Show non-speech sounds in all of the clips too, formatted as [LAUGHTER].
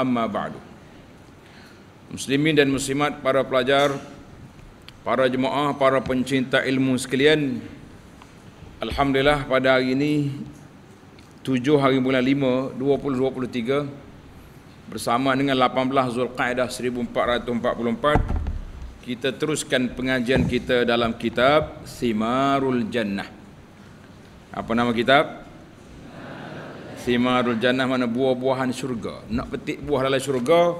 amma ba'du muslimin dan muslimat para pelajar para jemaah para pencinta ilmu sekalian alhamdulillah pada hari ini 7 hari bulan 5 2023 bersama dengan 18 Zulqaidah 1444 kita teruskan pengajian kita dalam kitab Simarul Jannah apa nama kitab? simarul jannah mana buah-buahan syurga nak petik buah dalam syurga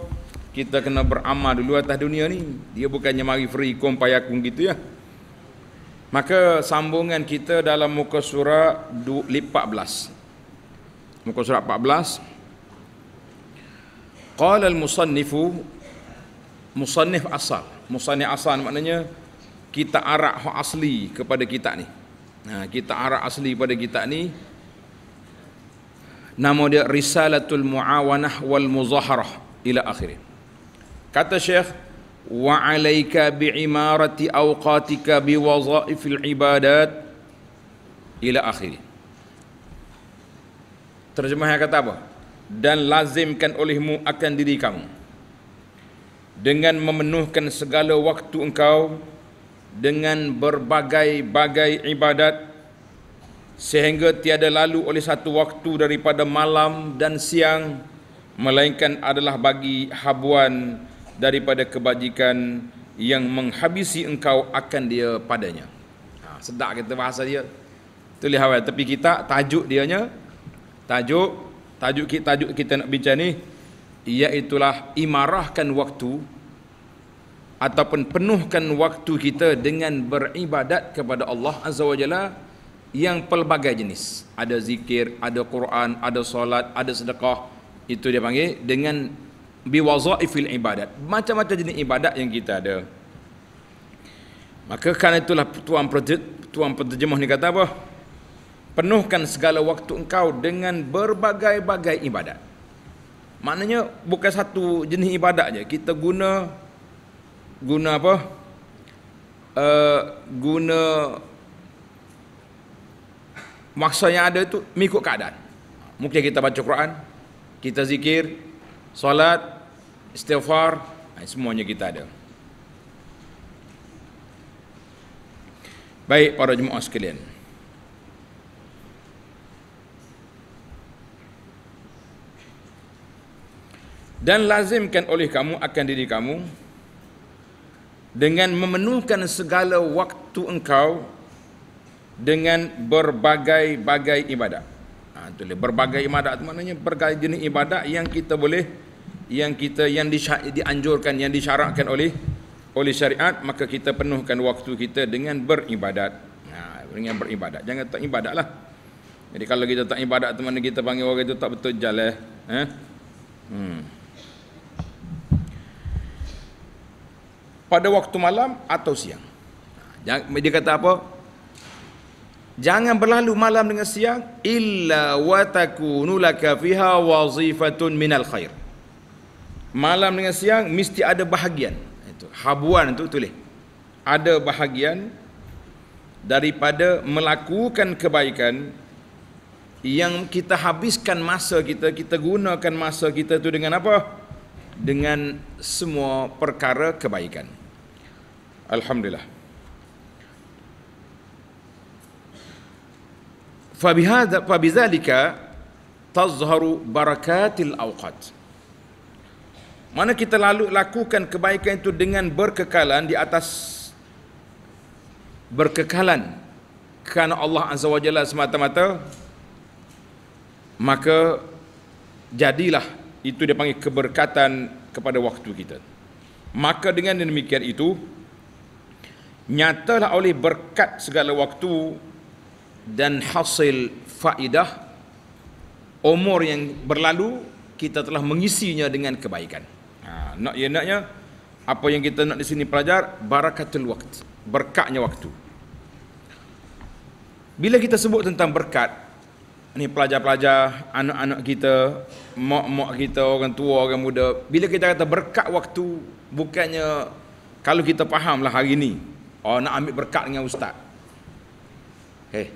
kita kena beramal dulu atas dunia ni dia bukannya mari free kum gitu ya maka sambungan kita dalam muka surat 14 muka surat 14 qala al musannifu musannif asal musannif asal maknanya ha, kita arak asli kepada kita ni Nah, kita arah asli pada kita ni nama dia risalatul muawanah wal muzaharah ila akhirnya kata syekh wa alayka bi awqatika bi ibadat ila akhirnya terjemahnya kata apa dan lazimkan olehmu akan diri kamu dengan memenuhkan segala waktu engkau dengan berbagai-bagai ibadat sehingga tiada lalu oleh satu waktu daripada malam dan siang melainkan adalah bagi habuan daripada kebajikan yang menghabisi engkau akan dia padanya ha, sedap kita bahasa dia tu lihat awal tapi kita tajuk dianya tajuk tajuk kita, tajuk kita nak bincang ni iaitulah imarahkan waktu ataupun penuhkan waktu kita dengan beribadat kepada Allah Azza wa Jalla yang pelbagai jenis. Ada zikir, ada Quran, ada solat, ada sedekah. Itu dia panggil dengan biwazaifil ibadat. Macam-macam jenis ibadat yang kita ada. Maka kerana itulah tuan tuan penterjemah ni kata apa? Penuhkan segala waktu engkau dengan berbagai-bagai ibadat. Maknanya bukan satu jenis ibadat je. Kita guna guna apa? Uh, guna masa yang ada itu mengikut keadaan. Mungkin kita baca Quran, kita zikir, solat, istighfar, ha, semuanya kita ada. Baik para jemaah sekalian. Dan lazimkan oleh kamu akan diri kamu dengan memenuhkan segala waktu engkau dengan berbagai-bagai ibadat. Ha, itulah. berbagai ibadat itu maknanya berbagai jenis ibadat yang kita boleh yang kita yang dianjurkan yang disyarakkan oleh oleh syariat maka kita penuhkan waktu kita dengan beribadat. Ha, dengan beribadat. Jangan tak ibadatlah. Jadi kalau kita tak ibadat teman kita panggil orang itu tak betul jalan. Eh? Ha? Hmm. Pada waktu malam atau siang. Ha, dia kata apa? Jangan berlalu malam dengan siang illa wa takunu laka fiha wazifatun minal khair. Malam dengan siang mesti ada bahagian. Itu habuan itu tulis. Ada bahagian daripada melakukan kebaikan yang kita habiskan masa kita, kita gunakan masa kita itu dengan apa? Dengan semua perkara kebaikan. Alhamdulillah. Fa'bihada, فبذلك tazharu بركات الأوقات mana kita lalu lakukan kebaikan itu dengan berkekalan di atas berkekalan kerana Allah Azza Wajalla semata-mata maka jadilah itu dia panggil keberkatan kepada waktu kita maka dengan demikian itu nyatalah oleh berkat segala waktu dan hasil faidah umur yang berlalu kita telah mengisinya dengan kebaikan. Ha, nak ya naknya apa yang kita nak di sini pelajar barakatul waktu, berkatnya waktu. Bila kita sebut tentang berkat ni pelajar-pelajar, anak-anak kita, mak-mak kita, orang tua, orang muda, bila kita kata berkat waktu bukannya kalau kita fahamlah hari ni oh nak ambil berkat dengan ustaz. Hei,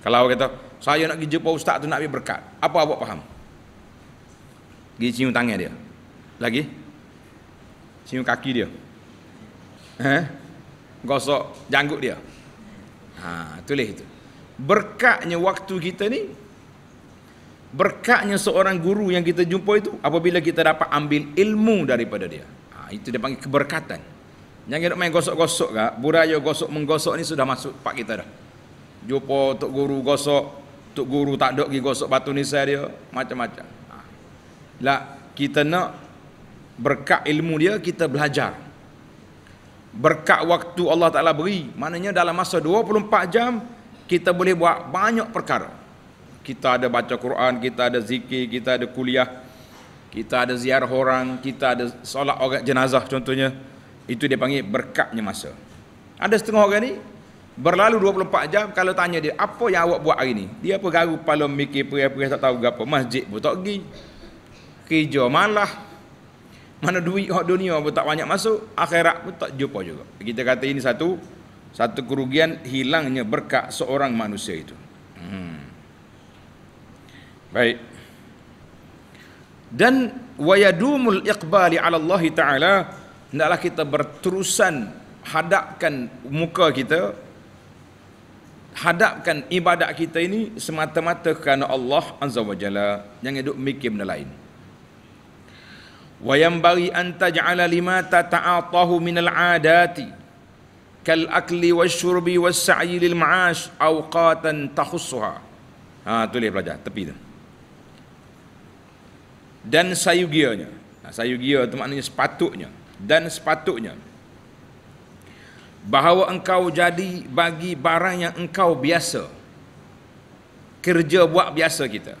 kalau kata saya nak pergi jumpa ustaz tu nak pergi berkat. Apa awak faham? Pergi cium tangan dia. Lagi? Cium kaki dia. Eh? Gosok janggut dia. Ha, tulis itu. Berkatnya waktu kita ni berkatnya seorang guru yang kita jumpa itu apabila kita dapat ambil ilmu daripada dia. Ha, itu dia panggil keberkatan. Jangan nak main gosok-gosok kak. Buraya gosok-menggosok ni sudah masuk pak kita dah jumpa tok guru gosok tok guru tak ada pergi gosok batu nisan dia macam-macam ha. lah kita nak berkat ilmu dia kita belajar berkat waktu Allah Ta'ala beri maknanya dalam masa 24 jam kita boleh buat banyak perkara kita ada baca Quran, kita ada zikir, kita ada kuliah kita ada ziarah orang, kita ada solat orang jenazah contohnya itu dia panggil berkatnya masa ada setengah orang ni Berlalu 24 jam kalau tanya dia apa yang awak buat hari ni? Dia apa garu kepala mikir perih-perih tak tahu gapo. Masjid pun tak pergi. Kerja malah. Mana duit hak dunia pun tak banyak masuk, akhirat pun tak jumpa juga. Kita kata ini satu satu kerugian hilangnya berkat seorang manusia itu. Hmm. Baik. Dan wayadumul iqbali ala Allah taala hendaklah kita berterusan hadapkan muka kita hadapkan ibadat kita ini semata-mata kerana Allah Azza Wajalla yang hidup duk mikir benda lain wa yambari an taj'ala lima tata'atahu min al-'adati kal akli washurbi was-sa'yi lil ma'ash awqatan takhussuha ha tulis pelajar tepi tu dan sayugianya ha, sayugia tu maknanya sepatutnya dan sepatutnya bahawa engkau jadi bagi barang yang engkau biasa kerja buat biasa kita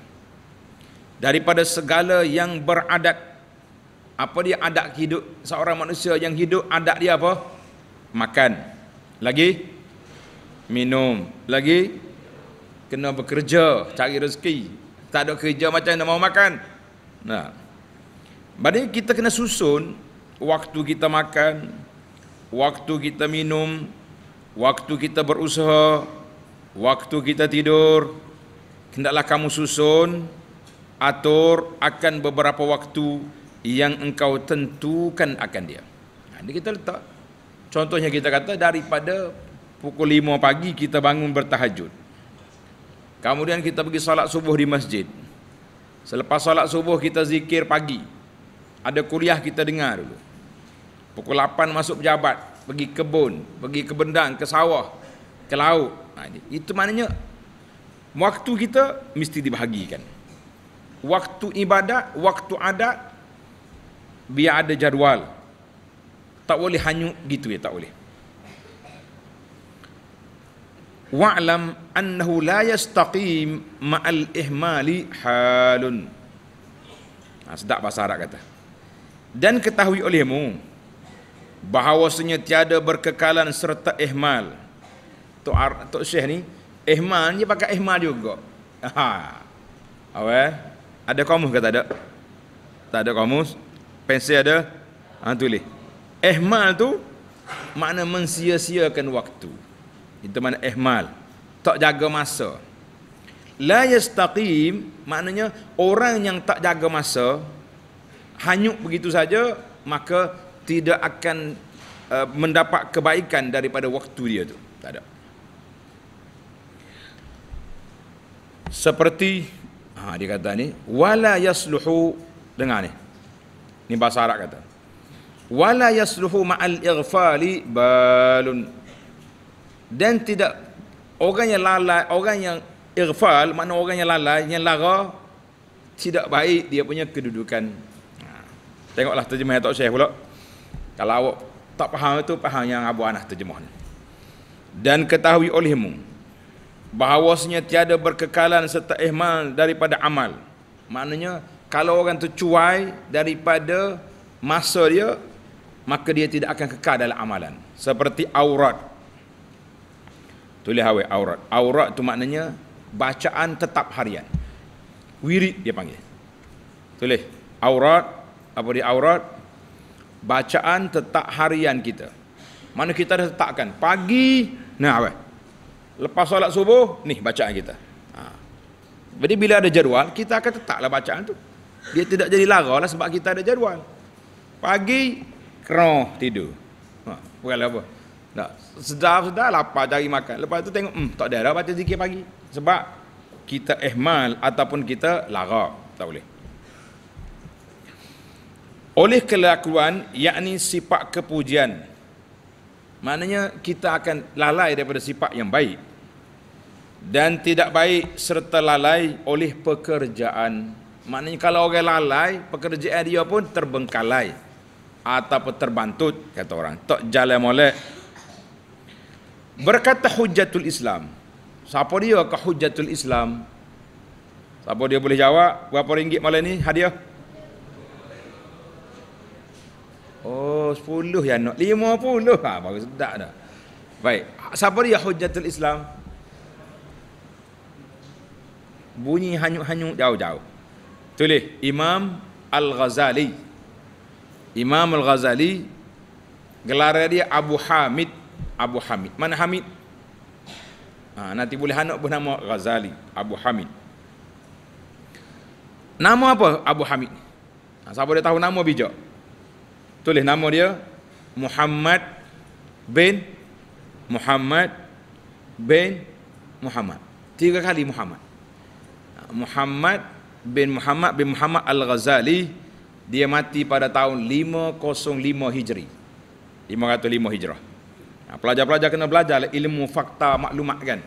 daripada segala yang beradat apa dia adat hidup seorang manusia yang hidup adat dia apa makan lagi minum lagi kena bekerja cari rezeki tak ada kerja macam nak mau makan nah Maksudnya kita kena susun waktu kita makan, waktu kita minum, waktu kita berusaha, waktu kita tidur, hendaklah kamu susun atur akan beberapa waktu yang engkau tentukan akan dia. Nah, ini kita letak. Contohnya kita kata daripada pukul 5 pagi kita bangun bertahajud. Kemudian kita pergi salat subuh di masjid. Selepas salat subuh kita zikir pagi. Ada kuliah kita dengar dulu. Pukul 8 masuk pejabat, pergi kebun, pergi ke bendang, ke sawah, ke laut. Ha, itu maknanya waktu kita mesti dibahagikan. Waktu ibadat, waktu adat biar ada jadual. Tak boleh hanyut gitu ya, tak boleh. Wa'lam annahu la yastaqim ma'al ihmali halun. Ha, sedap bahasa Arab kata. Dan ketahui olehmu, bahawasanya tiada berkekalan serta ihmal. Tok Ar Tok Syekh ni ihmal dia pakai ihmal juga. Ha. Awe, eh? ada kamus ke tak ada? Tak ada kamus. Pensel ada? Ha tulis. Ihmal tu makna mensia-siakan waktu. Itu makna ihmal. Tak jaga masa. La yastaqim maknanya orang yang tak jaga masa hanyut begitu saja maka tidak akan uh, mendapat kebaikan daripada waktu dia tu. Tak ada. Seperti ha, dia kata ni, wala yasluhu dengar ni. Ni bahasa Arab kata. Wala yasluhu ma'al ighfali balun. Dan tidak orang yang lalai, orang yang irfal, mana orang yang lalai, yang lara tidak baik dia punya kedudukan. Ha. Tengoklah terjemahan Tok Syekh pula. Kalau awak tak faham itu, faham yang Abu Anah terjemahan. Dan ketahui olehmu, bahawasnya tiada berkekalan serta ihmal daripada amal. Maknanya, kalau orang tu cuai daripada masa dia, maka dia tidak akan kekal dalam amalan. Seperti aurat. Tulis awak aurat. Aurat tu maknanya bacaan tetap harian. Wirid dia panggil. Tulis aurat apa dia aurat bacaan tetap harian kita. Mana kita dah tetapkan pagi, nah apa? Lepas solat subuh, ni bacaan kita. Ha. Jadi bila ada jadual, kita akan tetaplah bacaan tu. Dia tidak jadi laralah sebab kita ada jadual. Pagi kerong tidur. Ha, bukan apa. Tak. Sedar sedar lapar cari makan. Lepas tu tengok, hmm, tak ada dah baca zikir pagi. Sebab kita ihmal ataupun kita larak. Tak boleh oleh kelakuan yakni sifat kepujian maknanya kita akan lalai daripada sifat yang baik dan tidak baik serta lalai oleh pekerjaan maknanya kalau orang lalai pekerjaan dia pun terbengkalai atau terbantut kata orang tak jalan molek berkata hujatul islam siapa dia ke hujatul islam siapa dia boleh jawab berapa ringgit malam ni hadiah Oh, 10 ya nak. 50 ha baru sedak dah. Baik. Sabar ya hujjatul Islam? Bunyi hanyut-hanyut jauh-jauh. Tulis Imam Al-Ghazali. Imam Al-Ghazali gelar dia Abu Hamid Abu Hamid. Mana Hamid? Ha, nanti boleh anak pun nama Ghazali Abu Hamid. Nama apa Abu Hamid? Ha, siapa dia tahu nama bijak? tulis nama dia Muhammad bin Muhammad bin Muhammad tiga kali Muhammad Muhammad bin Muhammad bin Muhammad Al-Ghazali dia mati pada tahun 505 Hijri 505 Hijrah pelajar-pelajar kena belajar lah ilmu fakta maklumat kan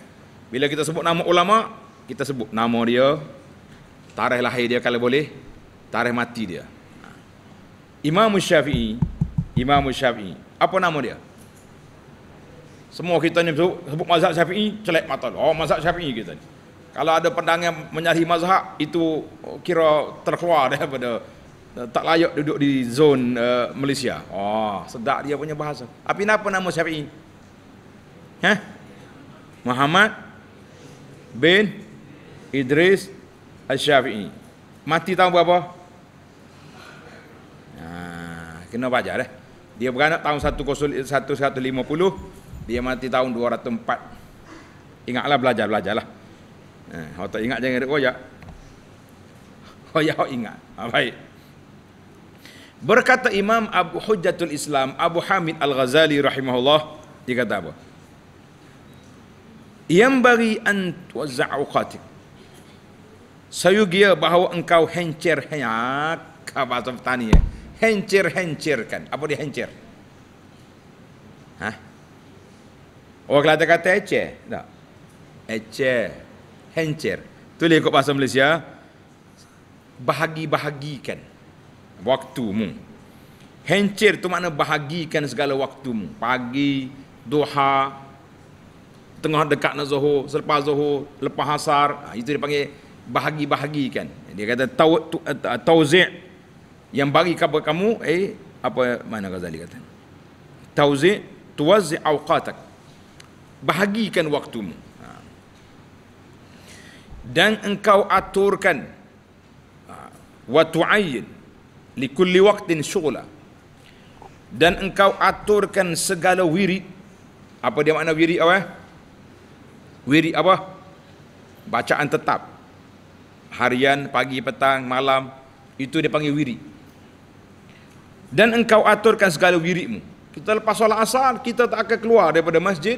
bila kita sebut nama ulama kita sebut nama dia tarikh lahir dia kalau boleh tarikh mati dia Imam Syafi'i, Imam Syafi'i. Apa nama dia? Semua kita ni sebut, sebut mazhab Syafi'i, celak mata. Oh, mazhab Syafi'i kita ni. Kalau ada pandangan menyalahi mazhab, itu kira terkeluar [LAUGHS] daripada tak layak duduk di zon uh, Malaysia. Oh, sedap dia punya bahasa. Apa nama nama Syafi'i? Hah? Muhammad bin Idris Al-Syafi'i. Mati tahun berapa? kena bayar eh. Dia beranak tahun 1150, dia mati tahun 204. Ingatlah belajar-belajarlah. Eh, kalau tak ingat jangan ada koyak. Koyak kau ingat. Ha, baik. Berkata Imam Abu Hujjatul Islam Abu Hamid Al-Ghazali rahimahullah dia kata apa? Yang bagi ant wazauqatik. Sayugia bahawa engkau hencer hanya kabar ah, petani. Ya hencir-hencirkan. Apa dia hencir? Hah? Orang kata kata ece, tak? Ece, hencir. Tu ikut pasal Malaysia, bahagi-bahagikan waktumu. Hencir tu makna bahagikan segala waktumu. Pagi, doha, tengah dekat nak zuhur, selepas zuhur, lepas asar, ha, itu dipanggil bahagi-bahagikan. Dia kata eh, tauzi' yang bagi kabar kamu eh apa mana Ghazali kata tauzi tuwazi awqatak bahagikan waktumu ha. dan engkau aturkan ha, wa tu'ayyin li kulli waqtin syughla dan engkau aturkan segala wiri apa dia makna wiri apa wiri apa bacaan tetap harian pagi petang malam itu dia panggil wiri dan engkau aturkan segala wirikmu kita lepas solat asar kita tak akan keluar daripada masjid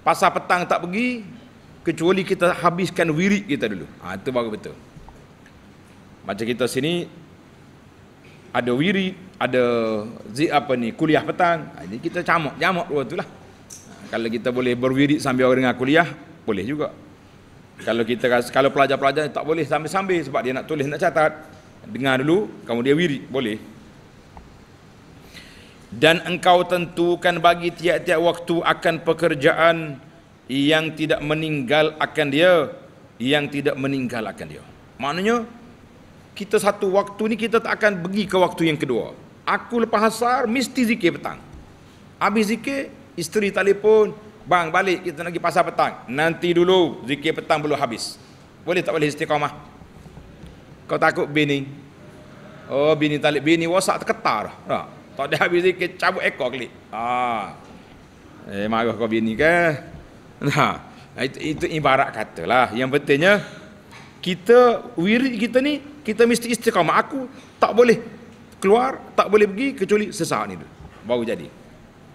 pasal petang tak pergi kecuali kita habiskan wirik kita dulu ha, itu baru betul macam kita sini ada wirik ada zik apa ni kuliah petang ha, ini kita camuk camuk dua tu lah ha, kalau kita boleh berwirik sambil orang dengar kuliah boleh juga kalau kita kalau pelajar-pelajar tak boleh sambil-sambil sebab dia nak tulis nak catat dengar dulu kemudian wirik boleh dan engkau tentukan bagi tiap-tiap waktu akan pekerjaan yang tidak meninggal akan dia yang tidak meninggal akan dia maknanya kita satu waktu ni kita tak akan pergi ke waktu yang kedua aku lepas hasar mesti zikir petang habis zikir isteri telefon bang balik kita nak pergi pasar petang nanti dulu zikir petang belum habis boleh tak boleh istiqamah kau takut bini oh bini talib bini wasak terketar tak? Tak ada habis zikir cabut ekor kelik. Ah. Eh marah kau bini ke? Ha. Nah. Itu, itu ibarat katalah. Yang pentingnya kita wirid kita ni kita mesti istiqamah. Aku tak boleh keluar, tak boleh pergi kecuali sesaat ni dulu. Baru jadi.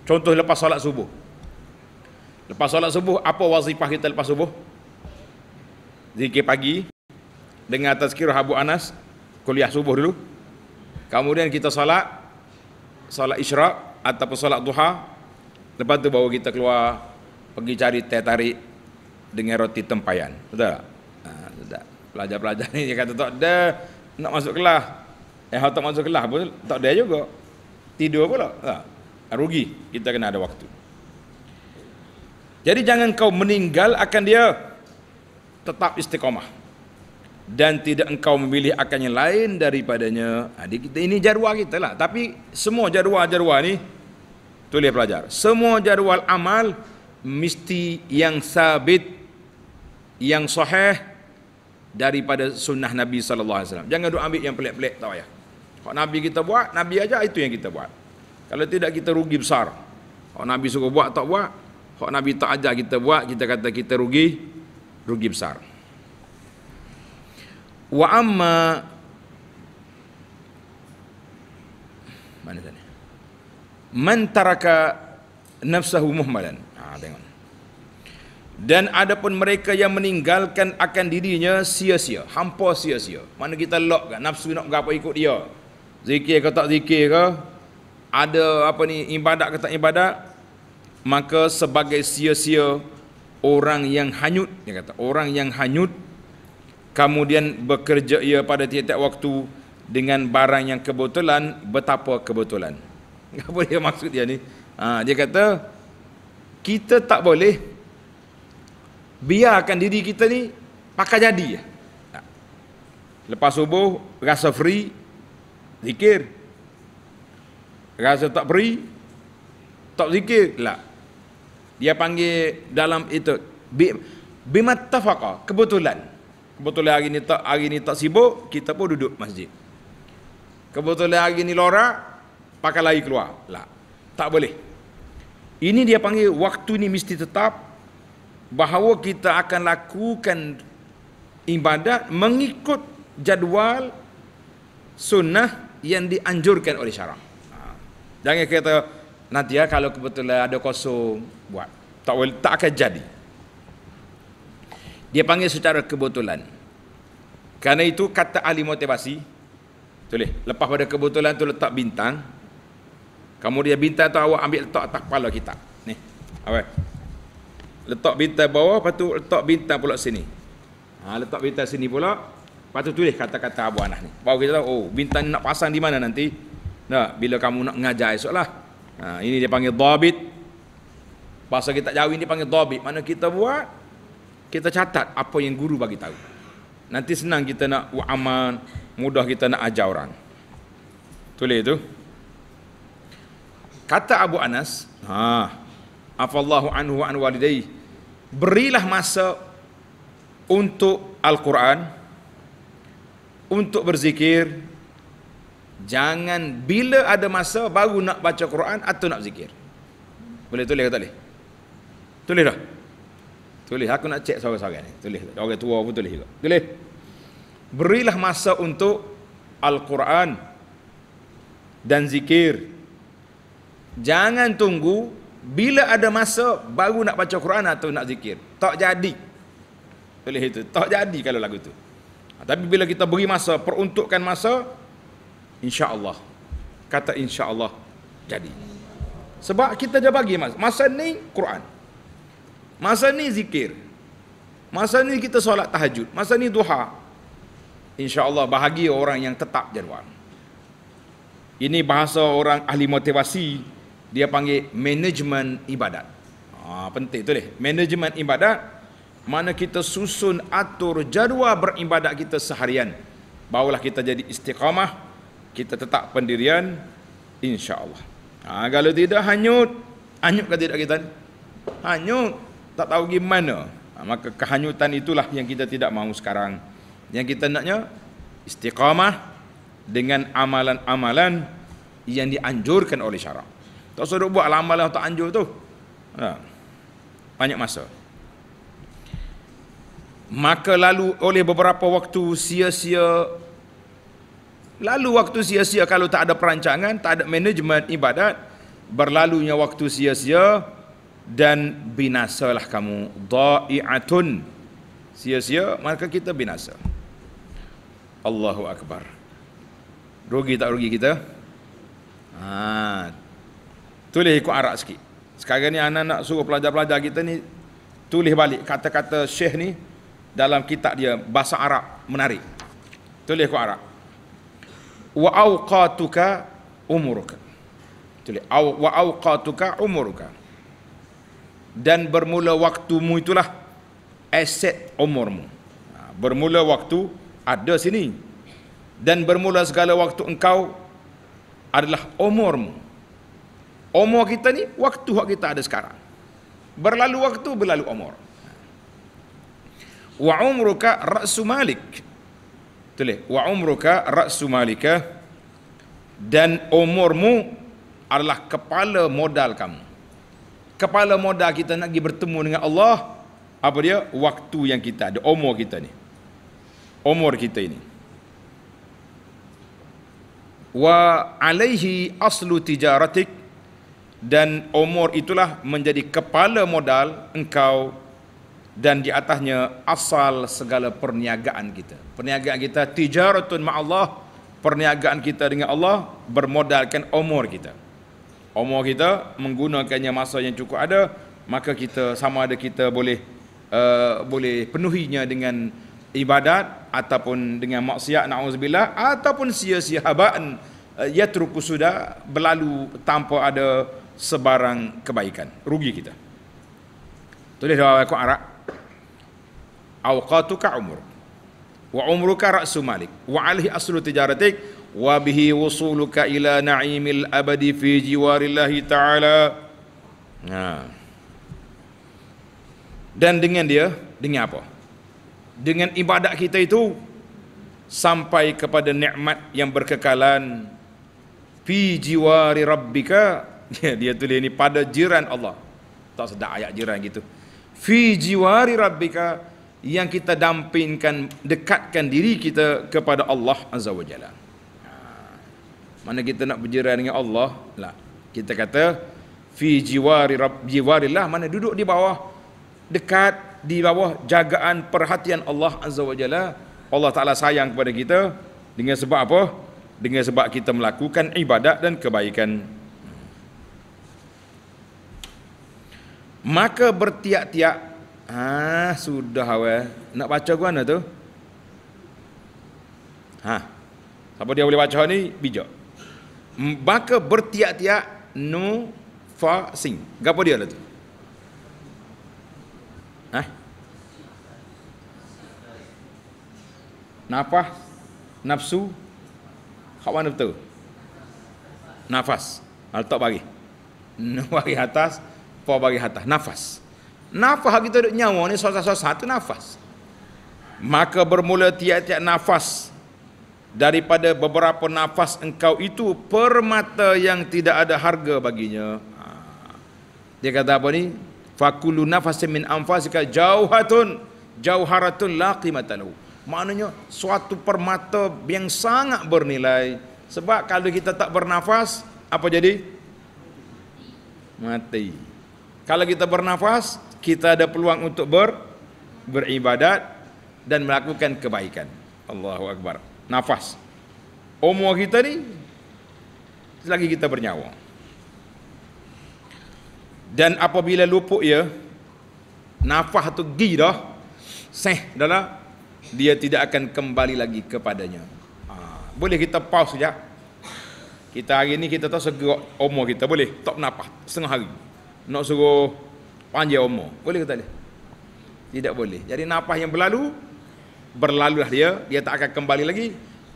Contoh lepas solat subuh. Lepas solat subuh apa wazifah kita lepas subuh? Zikir pagi dengan tazkirah Abu Anas kuliah subuh dulu. Kemudian kita solat solat isyrak ataupun solat duha lepas tu bawa kita keluar pergi cari teh tarik dengan roti tempayan betul tak? Ha, pelajar-pelajar ni dia kata tak ada nak masuk kelas eh tak masuk kelas pun tak ada juga tidur pula tak? Ha, rugi kita kena ada waktu jadi jangan kau meninggal akan dia tetap istiqomah dan tidak engkau memilih akan yang lain daripadanya. adik ha, kita ini jadual kita lah. Tapi semua jadual-jadual ni tulis pelajar. Semua jadual amal mesti yang sabit yang sahih daripada sunnah Nabi sallallahu alaihi wasallam. Jangan duk ambil yang pelik-pelik tak payah. Kalau Nabi kita buat, Nabi aja itu yang kita buat. Kalau tidak kita rugi besar. Kalau Nabi suruh buat tak buat, kalau Nabi tak ajar kita buat, kita kata kita rugi rugi besar wa amma mana tadi man taraka nafsahu muhmalan ha tengok dan adapun mereka yang meninggalkan akan dirinya sia-sia hampa sia-sia mana kita lock kan nafsu nak berapa ikut dia zikir ke tak zikir ke ada apa ni ibadat ke tak ibadat maka sebagai sia-sia orang yang hanyut dia kata orang yang hanyut kemudian bekerja ia pada tiap-tiap waktu dengan barang yang kebetulan betapa kebetulan [LAUGHS] apa dia maksud dia ni ha, dia kata kita tak boleh biarkan diri kita ni pakai jadi tak. Ha. lepas subuh rasa free zikir rasa tak free tak zikir lah dia panggil dalam itu bimat tafaqah kebetulan Kebetulan hari ni tak hari ni tak sibuk, kita pun duduk masjid. Kebetulan hari ni lorak, pakai lari keluar. Lah. Tak boleh. Ini dia panggil waktu ni mesti tetap bahawa kita akan lakukan ibadat mengikut jadual sunnah yang dianjurkan oleh syarak. Ha. Jangan kata nanti ya kalau kebetulan ada kosong buat. Tak boleh, tak akan jadi. Dia panggil secara kebetulan. Karena itu kata ahli motivasi, tulis, lepas pada kebetulan tu letak bintang, kamu dia bintang tu awak ambil letak atas kepala kita. Ni, awak. Letak bintang bawah, lepas letak bintang pula sini. Ha, letak bintang sini pula, lepas tu tulis kata-kata Abu Anah ni. Bau kita tahu, oh, bintang nak pasang di mana nanti? Nah, bila kamu nak ngajar esok lah. Ha, ini dia panggil dhabit. Pasal kita jauh ini panggil dhabit. Mana kita buat, kita catat apa yang guru bagi tahu. Nanti senang kita nak aman, mudah kita nak ajar orang. Tulis itu. Kata Abu Anas, ha. Afallahu anhu wa an walidayhi. Berilah masa untuk Al-Quran untuk berzikir jangan bila ada masa baru nak baca Quran atau nak zikir boleh tulis kata boleh tulis dah Tulis aku nak cek seorang-seorang ni. Tulis. Orang tua pun tulis juga. Tulis. Berilah masa untuk Al-Quran dan zikir. Jangan tunggu bila ada masa baru nak baca Quran atau nak zikir. Tak jadi. Tulis itu. Tak jadi kalau lagu tu. Ha, tapi bila kita beri masa, peruntukkan masa, insya-Allah. Kata insya-Allah jadi. Sebab kita dah bagi masa. Masa ni Quran. Masa ni zikir. Masa ni kita solat tahajud. Masa ni duha. InsyaAllah bahagia orang yang tetap jadual. Ini bahasa orang ahli motivasi. Dia panggil management ibadat. Ha, penting tu leh. Management ibadat. Mana kita susun atur jadual beribadat kita seharian. Barulah kita jadi istiqamah. Kita tetap pendirian. InsyaAllah. Ha, kalau tidak hanyut. Hanyut ke tidak kita? Hanyut tak tahu gimana, mana ha, maka kehanyutan itulah yang kita tidak mahu sekarang yang kita naknya istiqamah dengan amalan-amalan yang dianjurkan oleh syarak tak suruh buat lah amalan yang tak anjur tu ha, banyak masa maka lalu oleh beberapa waktu sia-sia lalu waktu sia-sia kalau tak ada perancangan tak ada manajemen ibadat berlalunya waktu sia-sia dan binasalah kamu dha'iatun sia-sia maka kita binasa Allahu akbar rugi tak rugi kita ha tulis ikut arak sikit sekarang ni anak nak suruh pelajar-pelajar kita ni tulis balik kata-kata syekh ni dalam kitab dia bahasa arab menarik tulis ikut arak wa auqatuka umuruka tulis wa auqatuka umuruka dan bermula waktumu itulah aset umurmu ha, bermula waktu ada sini dan bermula segala waktu engkau adalah umurmu umur kita ni waktu hak kita ada sekarang berlalu waktu berlalu umur wa umruka ra'su malik tulis wa umruka ra'su malika dan umurmu adalah kepala modal kamu kepala modal kita nak pergi bertemu dengan Allah apa dia waktu yang kita ada umur kita ni umur kita ini wa alaihi aslu tijaratik dan umur itulah menjadi kepala modal engkau dan di atasnya asal segala perniagaan kita perniagaan kita tijaratun ma Allah perniagaan kita dengan Allah bermodalkan umur kita umur kita menggunakannya masa yang cukup ada maka kita sama ada kita boleh uh, boleh penuhinya dengan ibadat ataupun dengan maksiat naudzubillah ataupun sia-sia habaan uh, eh, yatruku sudah berlalu tanpa ada sebarang kebaikan rugi kita tulis dalam aku quran awqatuka umur wa umruka ra'su malik wa alihi aslu tijaratik وبه وصولك إلى naimil abadi fi jiwarillahi Taala تعالى ha. dan dengan dia dengan apa dengan ibadat kita itu sampai kepada nikmat yang berkekalan fi jiwari rabbika dia, [LAUGHS] dia tulis ini pada jiran Allah tak sedap ayat jiran gitu fi jiwari rabbika yang kita dampingkan dekatkan diri kita kepada Allah azza wajalla mana kita nak berjiran dengan Allah lah kita kata fi jiwari jiwarillah mana duduk di bawah dekat di bawah jagaan perhatian Allah azza wajalla Allah taala sayang kepada kita dengan sebab apa dengan sebab kita melakukan ibadat dan kebaikan maka bertiak-tiak ah ha, sudah awe nak baca ke mana tu ha siapa dia boleh baca ni bijak maka bertiak-tiak nu fa sing gapo dia tu Hah? Nafas, nafsu, hak mana betul? Nafas, tak bagi. [LAUGHS] Nu bagi atas, po bagi atas, nafas. Nafas kita duk nyawa ni sosa-sosa satu nafas. Maka bermula tiak-tiak nafas daripada beberapa nafas engkau itu permata yang tidak ada harga baginya ha. dia kata apa ni fakulu nafas min anfasika jauhatun jauharatun la qimata lahu maknanya suatu permata yang sangat bernilai sebab kalau kita tak bernafas apa jadi mati kalau kita bernafas kita ada peluang untuk ber beribadat dan melakukan kebaikan Allahu akbar nafas umur kita ni selagi kita bernyawa dan apabila lupuk ya nafas tu gi dah seh dalam dia tidak akan kembali lagi kepadanya ha, boleh kita pause sekejap kita hari ni kita tahu segerak umur kita boleh tak nafas setengah hari nak suruh panjang umur boleh kita boleh tidak boleh jadi nafas yang berlalu berlalulah dia, dia tak akan kembali lagi.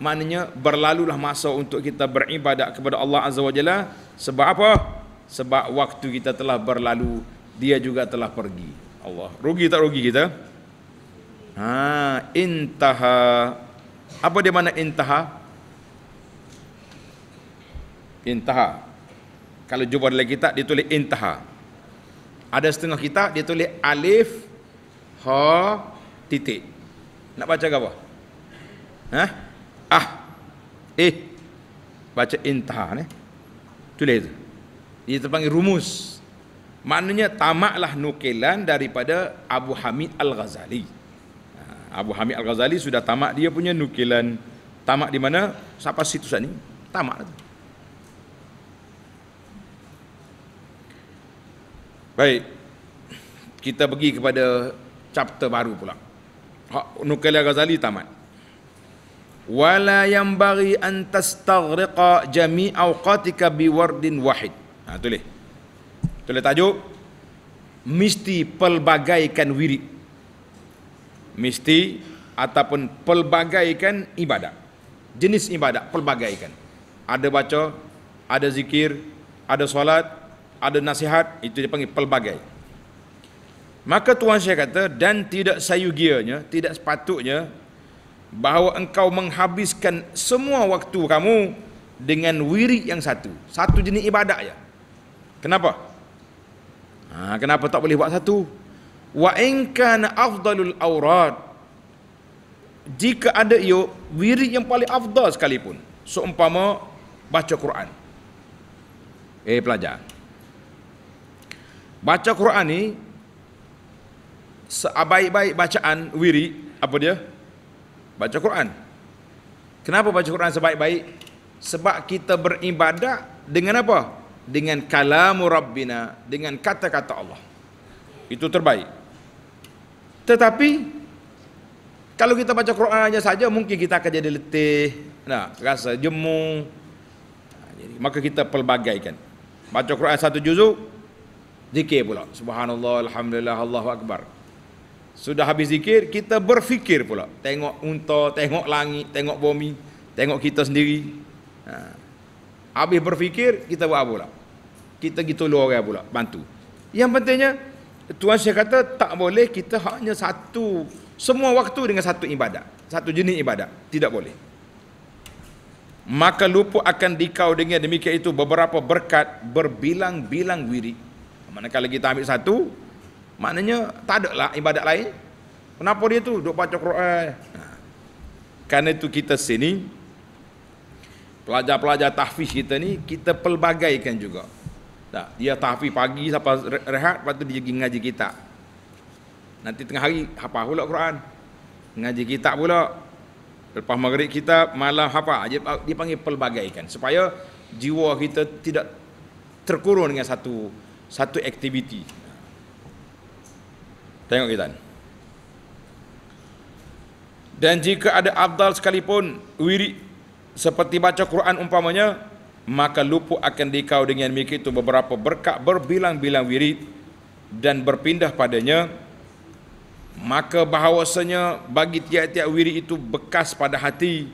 Maknanya berlalulah masa untuk kita beribadat kepada Allah Azza wa Jalla. Sebab apa? Sebab waktu kita telah berlalu, dia juga telah pergi. Allah. Rugi tak rugi kita? Ha, intaha. Apa dia mana intaha? Intaha. Kalau jumpa dalam kitab, dia tulis intaha. Ada setengah kita dia tulis alif ha titik. Nak baca ke apa? Ha? Ah. Eh. Baca intah ni. Tulis itu. Dia terpanggil rumus. Maknanya tamaklah nukilan daripada Abu Hamid Al-Ghazali. Ha, Abu Hamid Al-Ghazali sudah tamak dia punya nukilan. Tamak di mana? Siapa situ sana? Tamak. Baik. Kita pergi kepada chapter baru pula. Ha, nukala Ghazali tamat wala yang bagi antas tagriqa jami awqatika biwardin wahid ha tulis tulis tajuk mesti pelbagaikan wirid mesti ataupun pelbagaikan ibadat. jenis ibadat pelbagaikan ada baca ada zikir ada solat ada nasihat itu dipanggil pelbagai Maka Tuhan saya kata dan tidak sayugianya, tidak sepatutnya bahawa engkau menghabiskan semua waktu kamu dengan wiri yang satu. Satu jenis ibadat ya. Kenapa? Ha, kenapa tak boleh buat satu? Wa in kana afdalul aurat. Jika ada ia wiri yang paling afdal sekalipun. Seumpama baca Quran. Eh pelajar. Baca Quran ni sebaik-baik ah, bacaan wiri apa dia? Baca Quran. Kenapa baca Quran sebaik-baik? Sebab kita beribadah dengan apa? Dengan kalamu Rabbina, dengan kata-kata Allah. Itu terbaik. Tetapi kalau kita baca Quran aja saja mungkin kita akan jadi letih, nah, rasa jemu. Jadi maka kita pelbagaikan. Baca Quran satu juzuk, zikir pula. Subhanallah, alhamdulillah, Allahu akbar. Sudah habis zikir, kita berfikir pula. Tengok unta, tengok langit, tengok bumi, tengok kita sendiri. Ha. Habis berfikir, kita buat apa pula? Kita pergi tolong orang pula, bantu. Yang pentingnya, Tuhan Syekh kata, tak boleh kita hanya satu, semua waktu dengan satu ibadat. Satu jenis ibadat. Tidak boleh. Maka lupa akan dikau dengan demikian itu beberapa berkat berbilang-bilang wiri. Manakala kita ambil satu, maknanya tak ada lah ibadat lain kenapa dia tu duk baca Quran ha. kerana itu kita sini pelajar-pelajar tahfiz kita ni kita pelbagaikan juga tak dia tahfiz pagi sampai rehat lepas tu dia pergi ngaji kita nanti tengah hari hafal pula Quran ngaji kita pula lepas maghrib kita malam hafal dia, dia panggil pelbagaikan supaya jiwa kita tidak terkurung dengan satu satu aktiviti Tengok kita. Dan jika ada abdal sekalipun wiri seperti baca Quran umpamanya, maka luput akan dikau dengan mikir itu beberapa berkat berbilang-bilang wiri dan berpindah padanya maka bahawasanya bagi tiap-tiap wiri itu bekas pada hati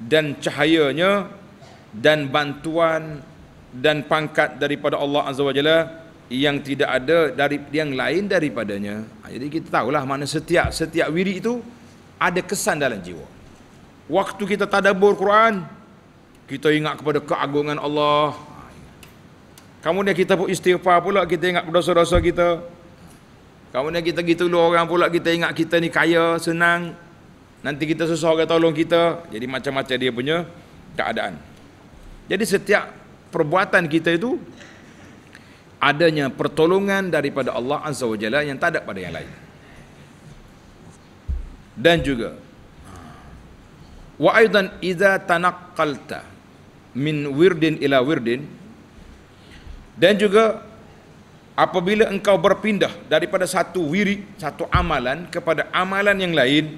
dan cahayanya dan bantuan dan pangkat daripada Allah Azza Wajalla yang tidak ada dari yang lain daripadanya. Ha, jadi kita tahulah mana setiap setiap wirid itu ada kesan dalam jiwa. Waktu kita tadabur Quran, kita ingat kepada keagungan Allah. Kamu ha, Kemudian kita pun istighfar pula, kita ingat dosa-dosa kita. Kamu Kemudian kita gitu dulu orang pula, kita ingat kita ni kaya, senang. Nanti kita susah orang tolong kita. Jadi macam-macam dia punya keadaan. Jadi setiap perbuatan kita itu adanya pertolongan daripada Allah Azza wa Jalla yang tak ada pada yang lain. Dan juga wa aidan idza tanaqqalta min wirdin ila wirdin dan juga apabila engkau berpindah daripada satu wiri satu amalan kepada amalan yang lain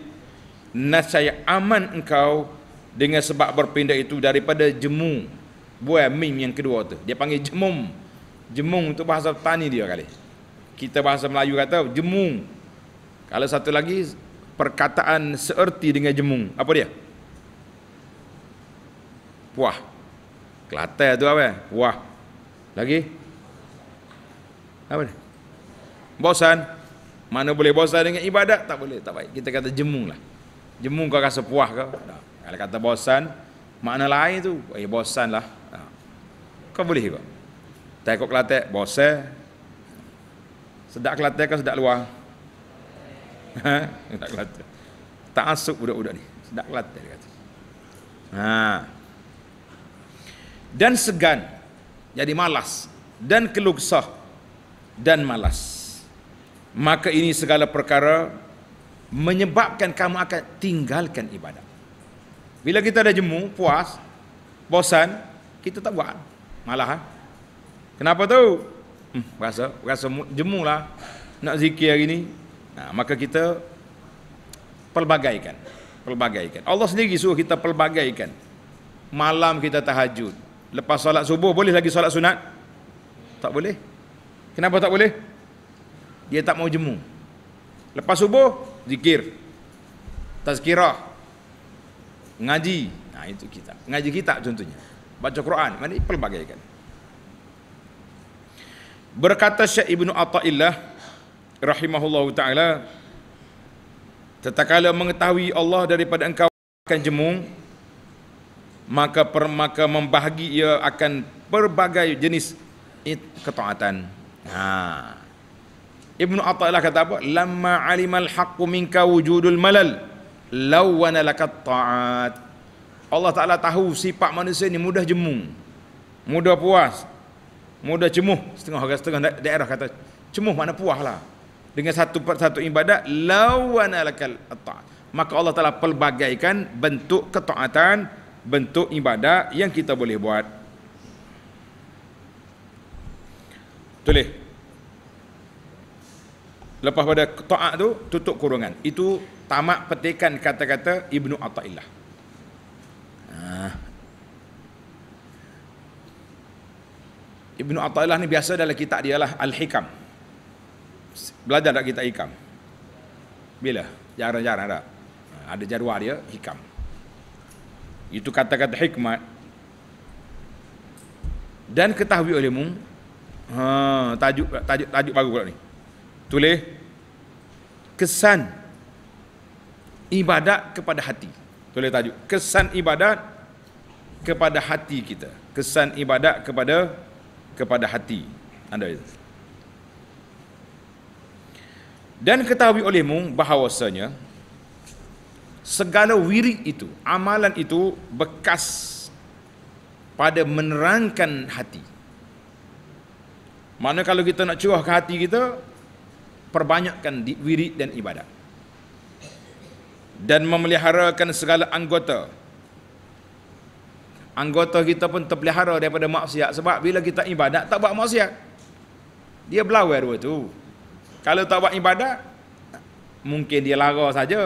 nasaya aman engkau dengan sebab berpindah itu daripada jemu buah mim yang kedua tu dia panggil jemum Jemung itu bahasa petani dia kali. Kita bahasa Melayu kata jemung. Kalau satu lagi perkataan seerti dengan jemung, apa dia? Puah. Kelate tu apa? Puah. Lagi? Apa dia? Bosan. Mana boleh bosan dengan ibadat? Tak boleh, tak baik. Kita kata jemung lah. Jemung kau rasa puah kau? Tak. Kalau kata bosan, makna lain tu, eh bosan lah. Kau boleh kau? Tai kok kelate bose. Sedak kelate kan sedak luar? [LAUGHS] sedak kelate. Tak asuk budak-budak ni. Sedak kelate dia kata. Ha. Dan segan jadi malas dan kelugsah dan malas. Maka ini segala perkara menyebabkan kamu akan tinggalkan ibadat. Bila kita dah jemu, puas, bosan, kita tak buat. Malah. Ha? Kenapa tu? Hmm, rasa rasa lah nak zikir hari ni. Nah, maka kita pelbagaikan. Pelbagaikan. Allah sendiri suruh kita pelbagaikan. Malam kita tahajud. Lepas solat subuh boleh lagi solat sunat? Tak boleh. Kenapa tak boleh? Dia tak mau jemu. Lepas subuh zikir. Tazkirah. Ngaji. Nah itu kita. Ngaji kita contohnya. Baca Quran. Mana pelbagaikan. Berkata Syekh Ibn Atta'illah Rahimahullah Ta'ala Tetapi mengetahui Allah daripada engkau akan jemu Maka per, maka membahagi ia akan berbagai jenis ketaatan ha. Ibn Atta'illah kata apa? Lama alimal haqqu minka wujudul malal Lawana lakat ta'at Allah Ta'ala tahu sifat manusia ini mudah jemu Mudah puas Mudah cemuh setengah orang setengah daerah kata cemuh mana puah lah. Dengan satu satu ibadat lawan alakal ta'at. Maka Allah telah pelbagaikan bentuk ketaatan, bentuk ibadat yang kita boleh buat. Tulis. Lepas pada ta'at tu, tutup kurungan. Itu tamak petikan kata-kata Ibnu Atta'illah. Ah, Ibnu Athaillah ni biasa dalam kitab dia lah Al-Hikam. Belajar dalam kitab Hikam. Bila? Jarang-jarang dah. Ada jadual dia Hikam. Itu kata-kata hikmat. Dan ketahui olehmu. Ha, tajuk tajuk tajuk baru pula ni. Tulis kesan ibadat kepada hati. Tulis tajuk kesan ibadat kepada hati kita. Kesan ibadat kepada kepada hati anda itu. Dan ketahui olehmu bahawasanya segala wiri itu, amalan itu bekas pada menerangkan hati. Mana kalau kita nak curah ke hati kita, perbanyakkan wiri dan ibadat, Dan memeliharakan segala anggota anggota kita pun terpelihara daripada maksiat sebab bila kita ibadat tak buat maksiat dia berlawan dua tu kalau tak buat ibadat mungkin dia lara saja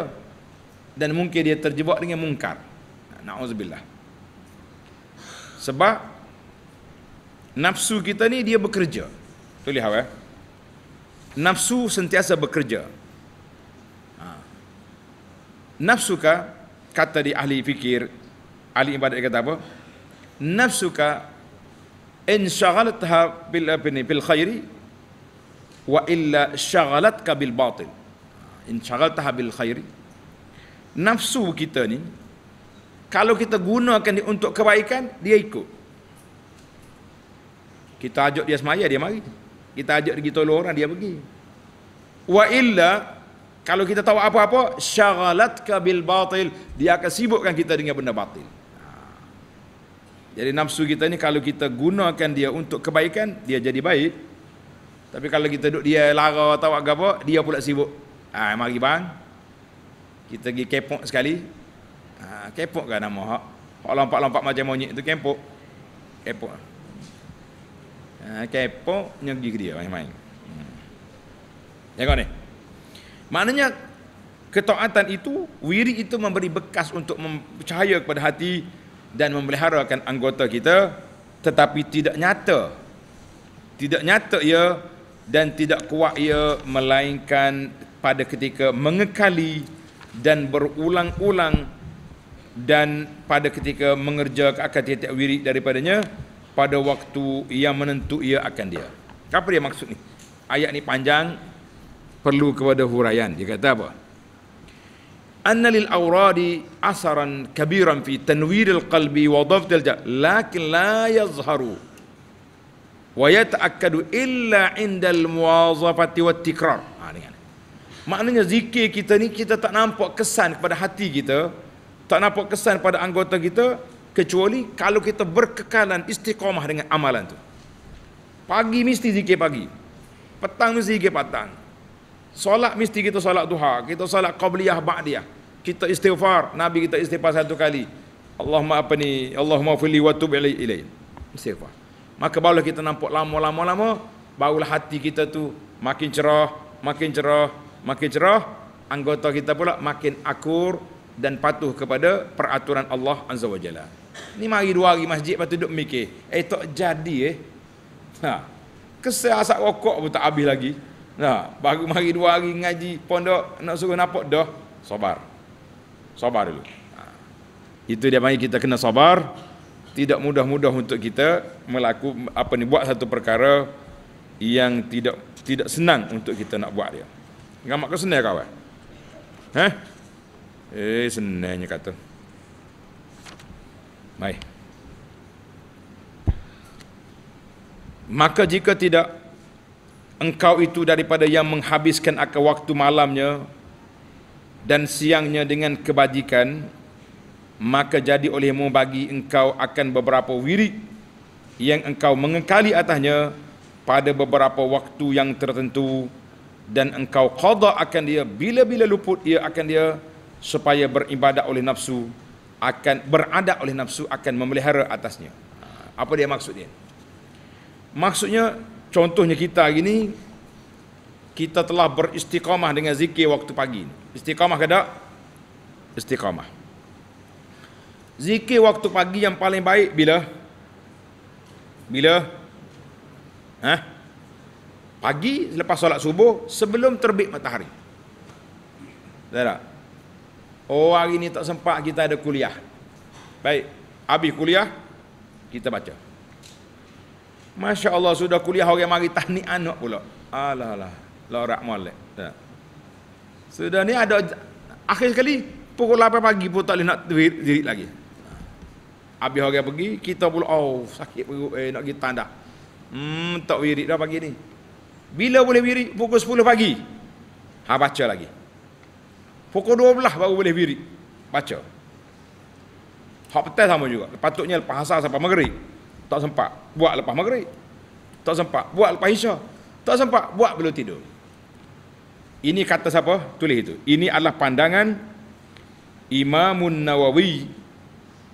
dan mungkin dia terjebak dengan mungkar na'udzubillah sebab nafsu kita ni dia bekerja tu lihat eh? nafsu sentiasa bekerja ha. nafsu kata di ahli fikir Ali ibadat kata apa? Nafsuka insyaghalatha bil abni bil khairi wa illa syaghalatka bil batil. Insyaghalatha bil khairi. Nafsu kita ni kalau kita gunakan dia untuk kebaikan, dia ikut. Kita ajak dia semaya, dia mari. Kita ajak dia tolong orang, dia pergi. Wa illa kalau kita tahu apa-apa, syaghalatka bil batil, dia akan sibukkan kita dengan benda batil. Jadi nafsu kita ni kalau kita gunakan dia untuk kebaikan, dia jadi baik. Tapi kalau kita duduk dia lara atau apa, dia pula sibuk. Ah, ha, mari bang. Kita pergi kepok sekali. Ah, ha, kepok kan nama hak. Hak lompat-lompat macam monyet tu kepok. Kepok. Ah, ha, kepok nyegi ke dia main-main. Hmm. Tengok ni. Maknanya ketaatan itu, wiri itu memberi bekas untuk mempercaya kepada hati dan memeliharakan anggota kita tetapi tidak nyata tidak nyata ia dan tidak kuat ia melainkan pada ketika mengekali dan berulang-ulang dan pada ketika mengerjakan akan tiap-tiap wirid daripadanya pada waktu yang menentu ia akan dia apa dia maksud ni ayat ni panjang perlu kepada huraian dia kata apa أن للأوراد أثرا كبيرا في تنوير القلب وضفد الجهد لكن لا يظهر ويتأكد إلا عند المواظفة والتكرار kan. Maknanya zikir kita ni kita tak nampak kesan kepada hati kita, tak nampak kesan pada anggota kita kecuali kalau kita berkekalan istiqamah dengan amalan tu. Pagi mesti zikir pagi. Petang mesti zikir petang. Solat mesti kita solat duha, kita solat qabliyah ba'diyah. Kita istighfar, Nabi kita istighfar satu kali. Allahumma apa ni? Allahumma fili wa tub ilai ilai. Istighfar. Maka barulah kita nampak lama-lama-lama, barulah hati kita tu makin cerah, makin cerah, makin cerah, anggota kita pula makin akur dan patuh kepada peraturan Allah Azza wa Jalla. Ni mari dua hari masjid patut duduk mikir, eh tak jadi eh. Ha. Kesel asap rokok pun tak habis lagi. Nah, baru mari dua hari ngaji pondok nak suruh nampak dah sabar. Sabar dulu. Ha. Itu dia mari kita kena sabar. Tidak mudah-mudah untuk kita melaku apa ni buat satu perkara yang tidak tidak senang untuk kita nak buat dia. Ngamak ke senang kawan? Eh? Ha? Eh senangnya kata. Mai. Maka jika tidak engkau itu daripada yang menghabiskan akal waktu malamnya dan siangnya dengan kebajikan maka jadi olehmu bagi engkau akan beberapa wirid yang engkau mengekali atasnya pada beberapa waktu yang tertentu dan engkau qada akan dia bila-bila luput ia akan dia supaya beribadat oleh nafsu akan berada oleh nafsu akan memelihara atasnya apa dia maksudnya? maksudnya Contohnya kita hari ini kita telah beristiqamah dengan zikir waktu pagi. Istiqamah ke tak? Istiqamah. Zikir waktu pagi yang paling baik bila? Bila? Ha? Pagi selepas solat subuh sebelum terbit matahari. Tak tak? Oh hari ini tak sempat kita ada kuliah. Baik, habis kuliah kita baca. Masya Allah sudah kuliah orang mari tahniah anak pula. Alah lah. Lorak molek. Ya. Sudah ni ada akhir sekali pukul 8 pagi pun tak boleh nak duit diri lagi. Habis orang pergi, kita pula oh sakit perut eh nak pergi tanda. Hmm tak wirid dah pagi ni. Bila boleh wirid pukul 10 pagi. Ha baca lagi. Pukul 12 baru boleh wirid. Baca. Hak petai sama juga. Patutnya lepas asar sampai maghrib. Tak sempat Buat lepas maghrib Tak sempat Buat lepas isya Tak sempat Buat belum tidur Ini kata siapa? Tulis itu Ini adalah pandangan Imamun Nawawi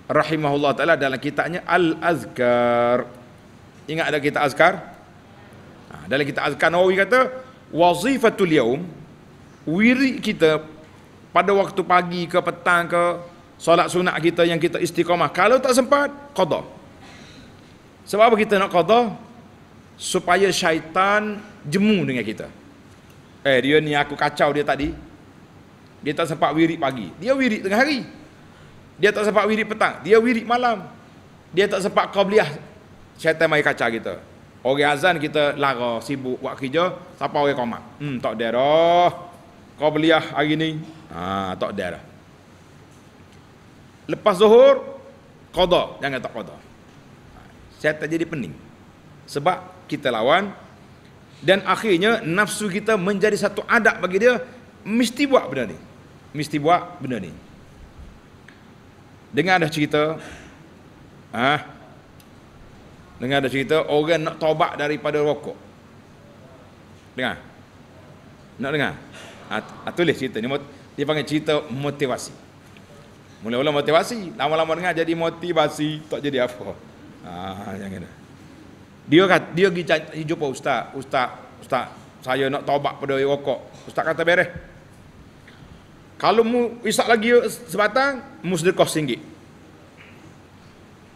Rahimahullah Ta'ala dalam kitabnya Al-Azkar Ingat ada kitab Azkar? Ha, dalam kitab Azkar Nawawi kata Wazifatul Yaum Wiri kita pada waktu pagi ke petang ke solat sunat kita yang kita istiqamah kalau tak sempat qada sebab apa kita nak qada? Supaya syaitan jemu dengan kita. Eh dia ni aku kacau dia tadi. Dia tak sempat wirik pagi. Dia wirik tengah hari. Dia tak sempat wirik petang. Dia wirik malam. Dia tak sempat kau qabliyah. Syaitan mai kacau kita. Orang azan kita lara, sibuk buat kerja, siapa orang koma. Hmm, tak ada dah. Oh, qabliyah hari ni. Ha, tak ada dah. Lah. Lepas zuhur qada, jangan tak qada saya tak jadi pening sebab kita lawan dan akhirnya nafsu kita menjadi satu adab bagi dia mesti buat benda ni mesti buat benda ni dengar ada cerita ah ha? dengar ada cerita orang nak taubat daripada rokok dengar nak dengar ha, ha tulis cerita ni dia panggil cerita motivasi mula-mula motivasi lama-lama dengar jadi motivasi tak jadi apa-apa yang ah, ini. Lah. Dia kata, dia pergi jumpa ustaz. Ustaz, ustaz, saya nak taubat pada rokok. Ustaz kata beres. Kalau mu isak lagi sebatang, mu sedekah singgit.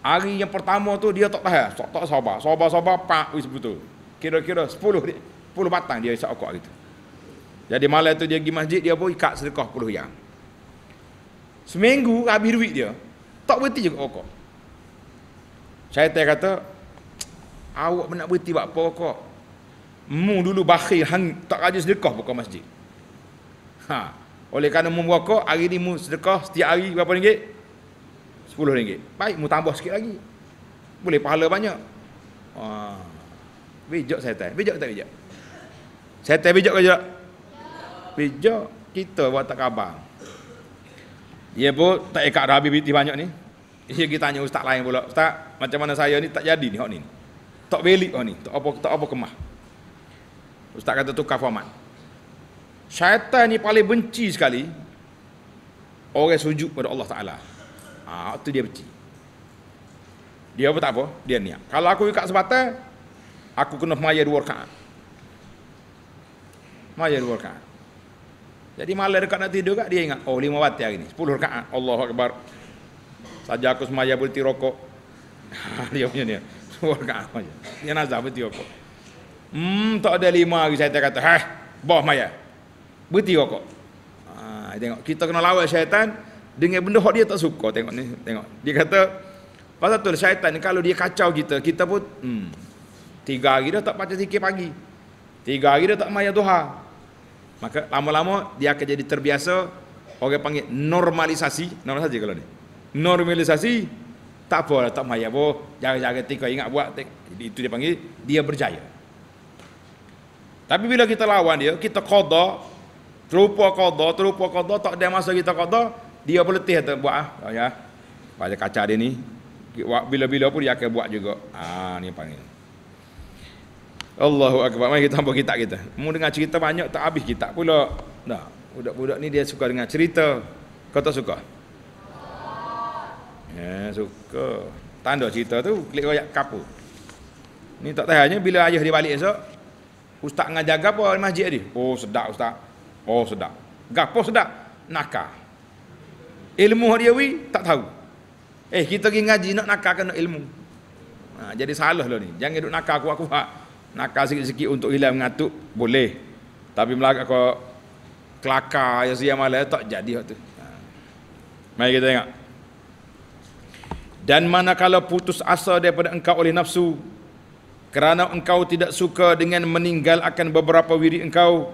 Hari yang pertama tu dia tak tahan, tak tak sabar. Sabar-sabar pak wis betul. Kira-kira 10 10 batang dia isak rokok gitu. Jadi malam tu dia pergi masjid, dia pun ikat sedekah 10 yang. Seminggu habis duit dia, tak berhenti juga rokok. Saya Syaitan kata, awak nak berhenti buat apa kok? Mu dulu bakhil, hang, tak rajin sedekah buka masjid. Ha. Oleh kerana mu buka, hari ni mu sedekah setiap hari berapa ringgit? Sepuluh ringgit. Baik, mu tambah sikit lagi. Boleh pahala banyak. Ha. Bijak syaitan. Bijak tak bijak? Syaitan bijak ke tak? Bijak. Kita buat tak kabar. Ya pun, tak ikat Rabi banyak ni. Dia kita tanya ustaz lain pula. Ustaz, macam mana saya ni tak jadi ni hok ni. Tak belik hok ni. Tak apa tak apa kemah. Ustaz kata tukar format. Syaitan ni paling benci sekali orang sujud pada Allah Taala. Ha, tu dia benci. Dia apa tak apa, dia niat. Kalau aku ikat sebatan, aku kena maya dua rakaat. Maya dua rakaat. Jadi malam dekat nak tidur kat dia ingat, oh lima batu hari ni, 10 rakaat. Allahu akbar saja aku semaya berhenti rokok. [LAUGHS] dia punya ni. Suara kat aku je. Dia nazar berhenti rokok. Hmm, tak ada lima hari saya kata, hah, bawah maya. Berhenti rokok. Ha, tengok, kita kena lawan syaitan dengan benda hak dia tak suka. Tengok ni, tengok. Dia kata, pasal tu lah, syaitan ni kalau dia kacau kita, kita pun, hmm, tiga hari dah tak baca sikit pagi. Tiga hari dah tak maya tuha. Maka lama-lama dia akan jadi terbiasa, orang panggil normalisasi. Normalisasi kalau ni normalisasi tak apa lah, tak payah apa jaga-jaga tika ingat buat itu dia panggil dia berjaya tapi bila kita lawan dia kita qada terlupa qada terlupa qada tak ada masa kita qada dia berletih tak buat ah oh, ya pada kaca dia ni bila-bila pun dia akan buat juga ah ni panggil Allahu akbar mari kita tambah kita kita mu dengar cerita banyak tak habis kita pula dah budak-budak ni dia suka dengar cerita kau suka Ya, suka. Tanda cerita tu klik royak kapu. Ni tak tahu bila ayah dia balik esok, ustaz ngajar gapo di masjid dia? Oh, sedap ustaz. Oh, sedap. Gapo sedap? Nakal. Ilmu dia wi tak tahu. Eh, kita pergi ngaji nak nakal kena ilmu. Ha, jadi salah lah ni. Jangan duk nakal aku aku hak. Nakal sikit-sikit untuk hilang mengatuk boleh. Tapi melaka kau kelakar ya siang malam tak jadi waktu. Ha. Mari kita tengok dan manakala putus asa daripada engkau oleh nafsu kerana engkau tidak suka dengan meninggal akan beberapa wiri engkau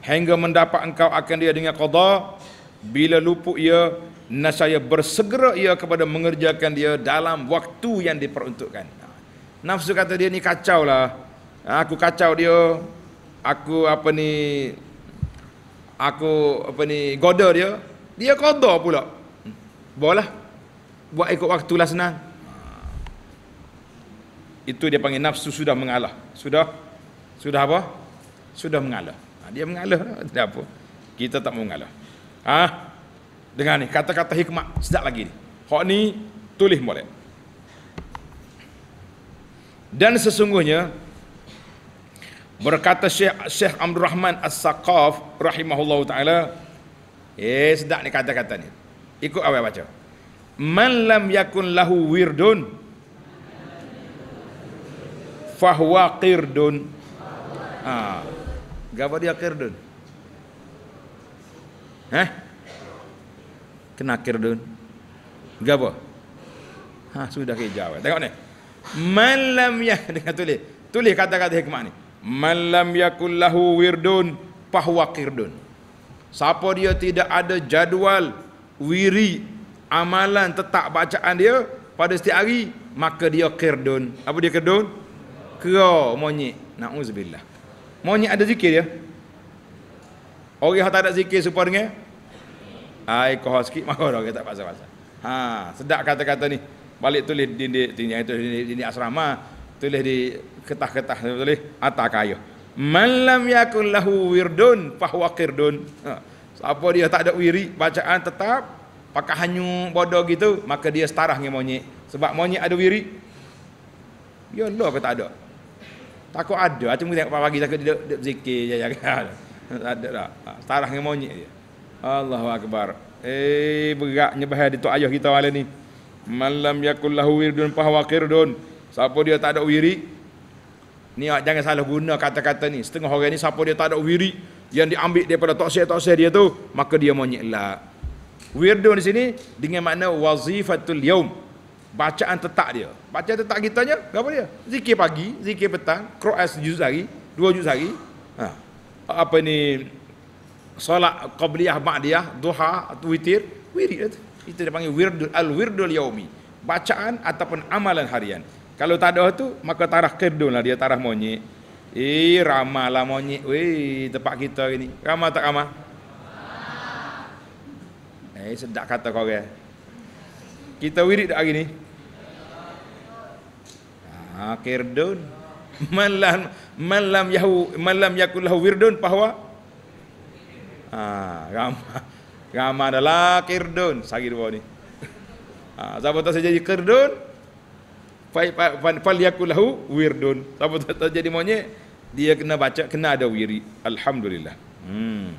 hingga mendapat engkau akan dia dengan qada bila lupuk ia nasaya bersegera ia kepada mengerjakan dia dalam waktu yang diperuntukkan ha. nafsu kata dia ni kacau lah aku kacau dia aku apa ni aku apa ni goda dia dia qada pula hmm. bolehlah buat ikut waktu lah senang ah. itu dia panggil nafsu sudah mengalah sudah sudah apa sudah mengalah ah, dia mengalah lah. tidak apa kita tak mau mengalah ha dengar ni kata-kata hikmah sedap lagi ni hok ni tulis boleh dan sesungguhnya berkata Syekh Syekh Abdul Rahman As-Saqaf rahimahullahu taala eh sedap ni kata-kata ni ikut awal baca man lam yakun lahu wirdun fahuwa qirdun ha dia qirdun ha kena qirdun gapo ha sudah ke jawab tengok ni man lam ya [LAUGHS] dengan tulis tulis kata-kata hikmah ni man lam yakun lahu wirdun fahuwa qirdun siapa dia tidak ada jadual wiri amalan tetap bacaan dia pada setiap hari maka dia kirdun apa dia kirdun kera monyet na'uzubillah monyet ada zikir dia orang yang tak ada zikir supaya dengar air kohol sikit maka orang tak pasal-pasal ha, sedap kata-kata ni balik tulis dinding dinding itu dinding, dinding asrama tulis di ketah-ketah tulis atas kayu man lam yakul lahu wirdun fahuwa qirdun ha. siapa dia tak ada wiri bacaan tetap pakai hanyu bodoh gitu maka dia setarah dengan monyet sebab monyet ada wiri. ya Allah kata tak ada takut ada macam tengok pagi, pagi takut dia berzikir je ya kan? [LAUGHS] tak ada lah setarah dengan monyet dia Allahu Akbar eh berat nyebahaya di tok ayah kita hari ni malam yakul lahu wirdun pahwa qirdun siapa dia tak ada wiri. ni jangan salah guna kata-kata ni setengah orang ni siapa dia tak ada wiri yang diambil daripada toksir-toksir dia tu maka dia monyet lah Weirdo di sini dengan makna wazifatul yaum. Bacaan tetak dia. Bacaan tetak kitanya, apa dia? Zikir pagi, zikir petang, Quran sejuz hari, dua juz hari. Ha. Apa ni? Solat qabliyah ma'diyah, duha, witir, wirid. Itu dipanggil wirdul al-wirdul yaumi. Bacaan ataupun amalan harian. Kalau tak ada tu, maka tarah kedun lah dia, tarah monyet. Eh, ramah lah monyet. Weh, tempat kita ini. Ramah tak ramah? Eh, sedap kata kau orang. Kita wirid tak hari ni? Ah, kirdun. [LAUGHS] Malam malam yahu malam yakul lahu wirdun bahwa ah, ha, ramah ramah adalah kirdun sagi dua ni. Ah, siapa tak jadi kirdun? Fal yakul lahu wirdun. Siapa tak jadi monyet? Dia kena baca kena ada wirid. Alhamdulillah. Hmm.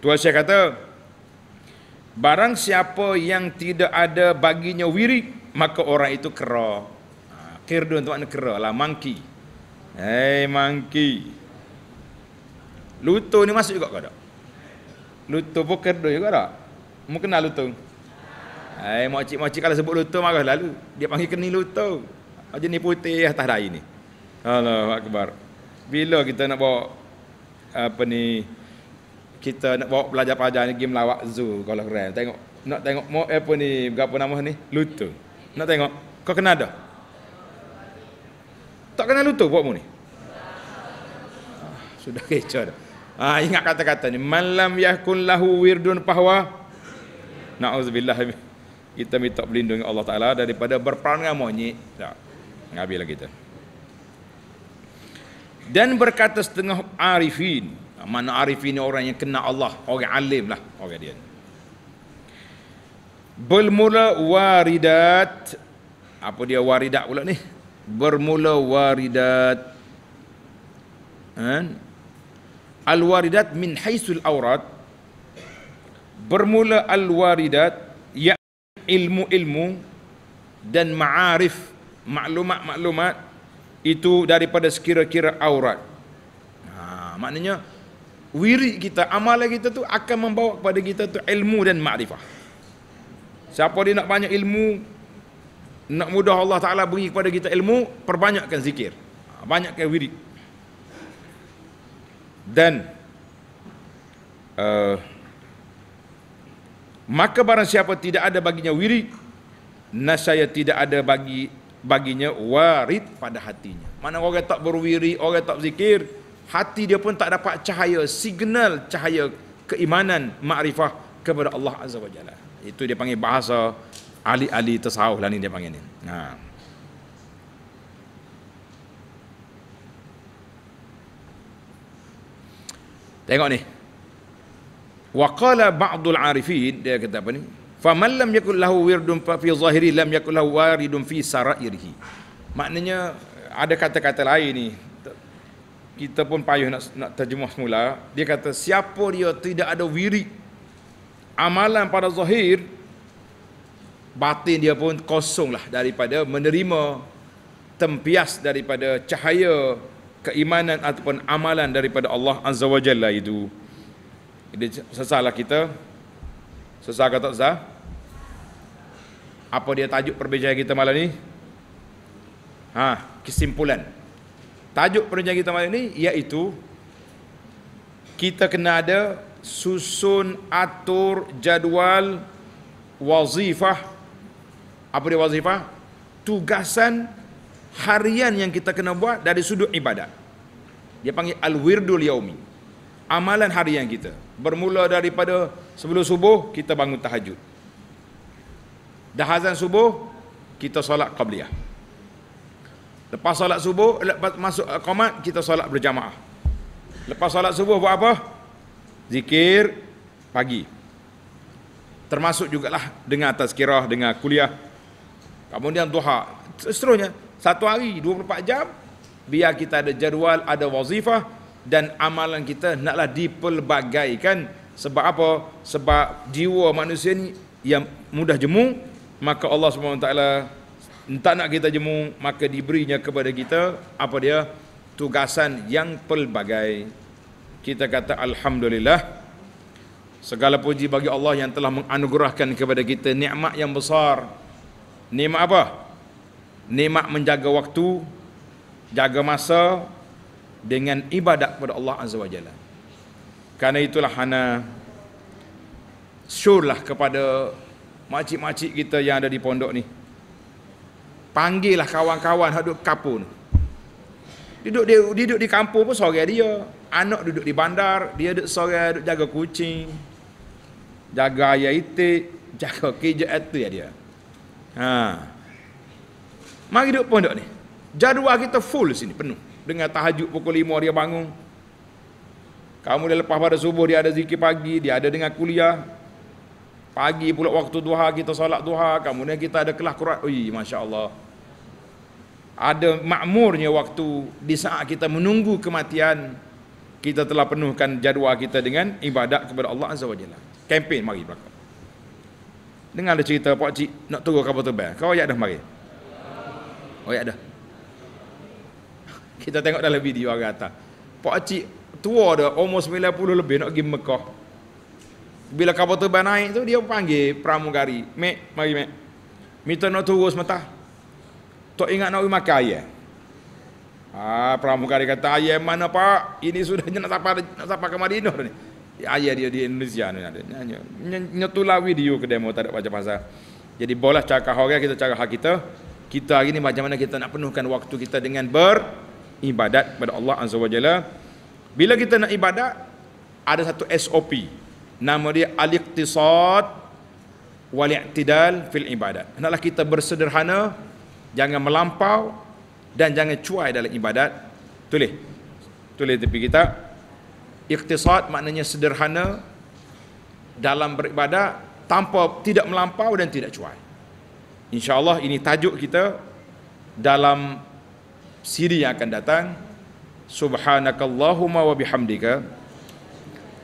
Tuan Syekh kata, Barang siapa yang tidak ada baginya wirid maka orang itu kera. Akhir ha, dia tuan kera lah mangki. Hei mangki. Lutu ni masuk juga ke tak? Lutu pun kerdo juga tak? Mu kenal lutu? Hei makcik-makcik kalau sebut lutu marah lalu. Dia panggil keni lutu. Macam ni putih atas dahi ni. Allah Akbar. Bila kita nak bawa apa ni kita nak bawa pelajar-pelajar ni pergi melawat zoo kalau keren. Tengok nak tengok mau eh, apa ni berapa nama ni? Lutu. Nak tengok. Kau kenal dah? Tak kenal lutu buat mu ni. Ah, sudah [LAUGHS] kecoh dah. Ah, ingat kata-kata ni malam yakun lahu wirdun pahwa naudzubillah kita minta pelindung Allah Taala daripada berperang dengan monyet tak ngabil kita dan berkata setengah arifin Ha, mana arif ini orang yang kenal Allah, orang alim lah orang dia. Bermula waridat apa dia waridat pula ni? Bermula waridat. Kan? Al-waridat min haisul aurat. Bermula al-waridat ya ilmu-ilmu dan ma'arif maklumat-maklumat itu daripada sekira-kira aurat. Ha, maknanya wirid kita, amalan kita tu akan membawa kepada kita tu ilmu dan makrifah. Siapa dia nak banyak ilmu, nak mudah Allah Ta'ala beri kepada kita ilmu, perbanyakkan zikir. Ha, banyakkan wirid. Dan, uh, maka barang siapa tidak ada baginya wirid, nasaya tidak ada bagi baginya warid pada hatinya. Mana orang tak berwirid, orang tak berzikir, hati dia pun tak dapat cahaya signal cahaya keimanan makrifah kepada Allah azza wajalla itu dia panggil bahasa ahli-ahli tasawuf lah ni dia panggil ni ha tengok ni wa qala ba'dul arifin dia kata apa ni faman lam yakul lahu wirdun fi zahiri lam yakul lahu waridun fi sarairihi maknanya ada kata-kata lain ni kita pun payuh nak, nak terjemah semula dia kata siapa dia tidak ada wiri amalan pada zahir batin dia pun kosong lah daripada menerima tempias daripada cahaya keimanan ataupun amalan daripada Allah Azza wa Jalla itu jadi sesalah kita sesalah kata sesalah apa dia tajuk perbezaan kita malam ni ha, kesimpulan tajuk perjanjian kita malam ini iaitu kita kena ada susun atur jadual wazifah apa dia wazifah tugasan harian yang kita kena buat dari sudut ibadat dia panggil al-wirdul yaumi amalan harian kita bermula daripada sebelum subuh kita bangun tahajud dah azan subuh kita solat qabliyah Lepas solat subuh, lepas masuk eh, komat, kita solat berjamaah. Lepas solat subuh buat apa? Zikir pagi. Termasuk jugalah dengar tazkirah, dengar kuliah. Kemudian duha. Seterusnya, satu hari, 24 jam, biar kita ada jadual, ada wazifah, dan amalan kita naklah dipelbagaikan. Sebab apa? Sebab jiwa manusia ni yang mudah jemu, maka Allah SWT entah nak kita jemu maka diberinya kepada kita apa dia tugasan yang pelbagai kita kata alhamdulillah segala puji bagi Allah yang telah menganugerahkan kepada kita nikmat yang besar nikmat apa nikmat menjaga waktu jaga masa dengan ibadat kepada Allah azza wajalla karena itulah hana syurlah kepada makcik-makcik kita yang ada di pondok ni Panggil lah kawan-kawan hak duduk kampung. Duduk dia duduk di kampung pun seorang dia. Anak duduk di bandar, dia duduk seorang duduk jaga kucing. Jaga ayah itik, [LAUGHS] jaga kejak itu ya dia. Ha. Mari duduk pondok ni. Jadual kita full sini penuh. Dengan tahajud pukul 5 dia bangun. Kamu dia lepas pada subuh dia ada zikir pagi, dia ada dengan kuliah, Pagi pula waktu duha kita solat duha, kemudian kita ada kelas Quran. Ui, Masya Allah. Ada makmurnya waktu di saat kita menunggu kematian, kita telah penuhkan jadual kita dengan ibadat kepada Allah Azza Wajalla. Jalla. Kempen mari belakang. Dengar ada cerita Pak Cik nak turun kapal terbang. Kau ayat dah mari. Oh ya dah. Kita tengok dalam video agak atas. Pak Cik tua dah, umur 90 lebih nak pergi Mekah. Bila kapal terbang naik tu dia panggil pramugari. Mek, mari mek. Minta nak turun sementah. Tak ingat nak makan ayam. Ah, pramugari kata ayam mana pak? Ini sudah [LAUGHS] nak sampai nak sampai ke Madinah ni. Ayah dia di Indonesia ni ada. Nyetulah video ke demo tak ada baca pasal. Jadi boleh cakap orang kita cakap hak kita. Kita hari ni macam mana kita nak penuhkan waktu kita dengan beribadat kepada Allah Azza wa Jalla. Bila kita nak ibadat ada satu SOP nama dia al-iqtisad wal i'tidal fil ibadat. Hendaklah kita bersederhana, jangan melampau dan jangan cuai dalam ibadat. Tulis. Tulis tepi kita. Iqtisad maknanya sederhana dalam beribadat tanpa tidak melampau dan tidak cuai. Insya-Allah ini tajuk kita dalam siri yang akan datang. Subhanakallahumma wa bihamdika